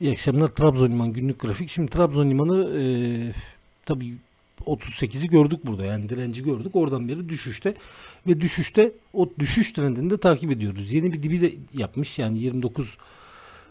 İyi akşamlar Trabzon Limanı günlük grafik. Şimdi Trabzon Limanı e, tabii 38'i gördük burada yani direnci gördük oradan beri düşüşte ve düşüşte o düşüş trendini de takip ediyoruz. Yeni bir dibi de yapmış yani 29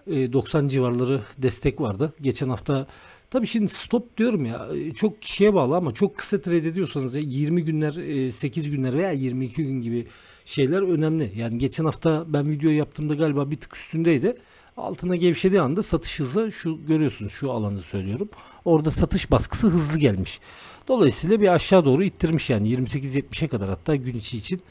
e, 90 civarları destek vardı. Geçen hafta tabi şimdi stop diyorum ya e, çok kişiye bağlı ama çok kısa trade ediyorsanız 20 e, günler 8 e, günler veya 22 gün gibi şeyler önemli. Yani geçen hafta ben video yaptığımda galiba bir tık üstündeydi. Altına gevşediği anda satış hızı şu görüyorsunuz şu alanı söylüyorum. Orada satış baskısı hızlı gelmiş. Dolayısıyla bir aşağı doğru ittirmiş yani 28.70'e kadar hatta gün içi için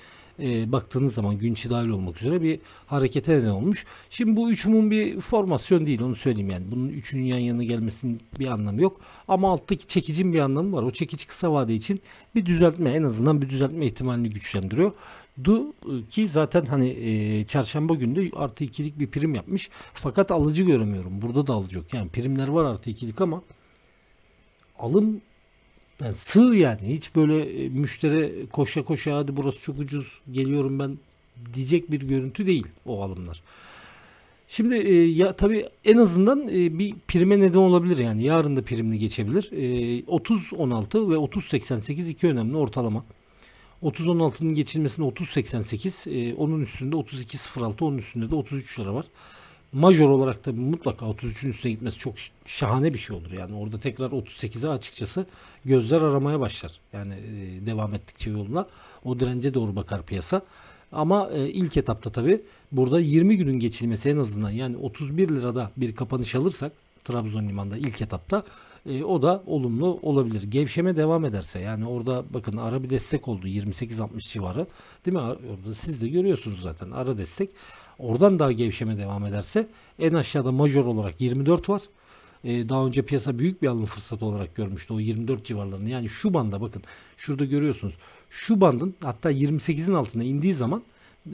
e, baktığınız zaman Günçi dahil olmak üzere bir harekete neden olmuş. Şimdi bu üç bir formasyon değil onu söyleyeyim yani. Bunun üçünün yan yana gelmesinin bir anlamı yok. Ama alttaki çekicin bir anlamı var. O çekici kısa vade için bir düzeltme en azından bir düzeltme ihtimalini güçlendiriyor. Du e, ki zaten hani e, çarşamba günde artı ikilik bir prim yapmış. Fakat alıcı göremiyorum. Burada da alıcı yok. Yani primler var artı ikilik ama alım yani sığ yani hiç böyle e, müşteri koşa koşa hadi burası çok ucuz geliyorum ben diyecek bir görüntü değil o alımlar. Şimdi e, ya tabii en azından e, bir prime neden olabilir yani yarın da primli geçebilir. E, 30-16 ve 30-88 iki önemli ortalama. 30-16'nın geçilmesinde 30-88, e, onun üstünde 32-06, onun üstünde de 33 lira var major olarak tabii mutlaka 33'ün üstüne gitmesi çok şahane bir şey olur. Yani orada tekrar 38'e açıkçası gözler aramaya başlar. Yani e, devam ettikçe yoluna o dirence doğru bakar piyasa. Ama e, ilk etapta tabii burada 20 günün geçilmesi en azından yani 31 lirada bir kapanış alırsak Trabzon limanında ilk etapta e, o da olumlu olabilir. Gevşeme devam ederse yani orada bakın ara bir destek oldu 28-60 civarı değil mi? Orada siz de görüyorsunuz zaten ara destek. Oradan daha gevşeme devam ederse en aşağıda major olarak 24 var. Ee, daha önce piyasa büyük bir alım fırsatı olarak görmüştü o 24 civarlarını. Yani şu banda bakın şurada görüyorsunuz. Şu bandın hatta 28'in altına indiği zaman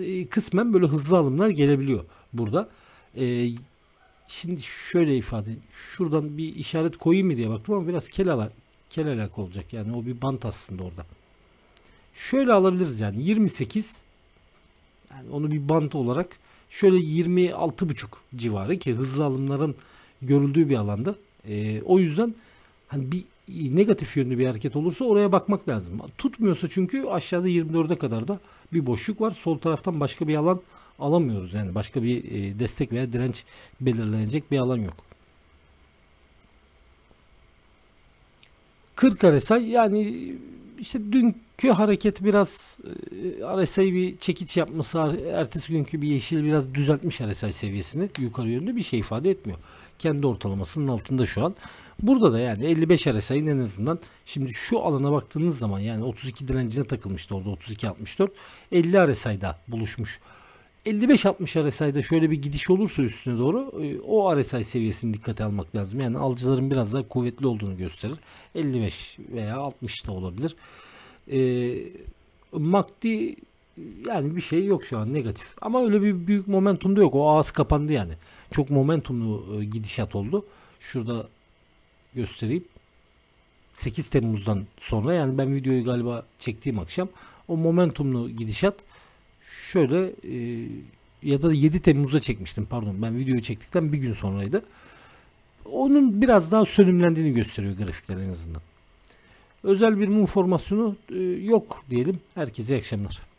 e, kısmen böyle hızlı alımlar gelebiliyor burada. E, Şimdi şöyle ifade. Şuradan bir işaret koyayım mı diye baktım ama biraz kel, ala, kel alak olacak. Yani o bir bant aslında orada. Şöyle alabiliriz yani 28 yani onu bir bant olarak şöyle 26,5 civarı ki hızlı alımların görüldüğü bir alanda. E, o yüzden hani bir negatif yönlü bir hareket olursa oraya bakmak lazım. Tutmuyorsa çünkü aşağıda 24'e kadar da bir boşluk var. Sol taraftan başka bir alan alamıyoruz. Yani başka bir e, destek veya direnç belirlenecek bir alan yok. 40 RSI yani işte dün Kü hareket biraz e, RSI bir çekiç yapması ertesi günkü bir yeşil biraz düzeltmiş RSI seviyesini yukarı yönlü bir şey ifade etmiyor. Kendi ortalamasının altında şu an. Burada da yani 55 RSI'nin en azından şimdi şu alana baktığınız zaman yani 32 direncine takılmıştı orada 32-64 50 RSI'da buluşmuş. 55-60 RSI'da şöyle bir gidiş olursa üstüne doğru e, o RSI seviyesini dikkate almak lazım. Yani alıcıların biraz daha kuvvetli olduğunu gösterir. 55 veya 60 da olabilir. E, ee, Makti yani bir şey yok şu an negatif. Ama öyle bir büyük momentum da yok. O ağız kapandı yani. Çok momentumlu e, gidişat oldu. Şurada göstereyim. 8 Temmuz'dan sonra yani ben videoyu galiba çektiğim akşam o momentumlu gidişat şöyle e, ya da 7 Temmuz'da çekmiştim pardon ben videoyu çektikten bir gün sonraydı. Onun biraz daha sönümlendiğini gösteriyor grafikler en azından özel bir mum formasyonu e, yok diyelim. Herkese iyi akşamlar.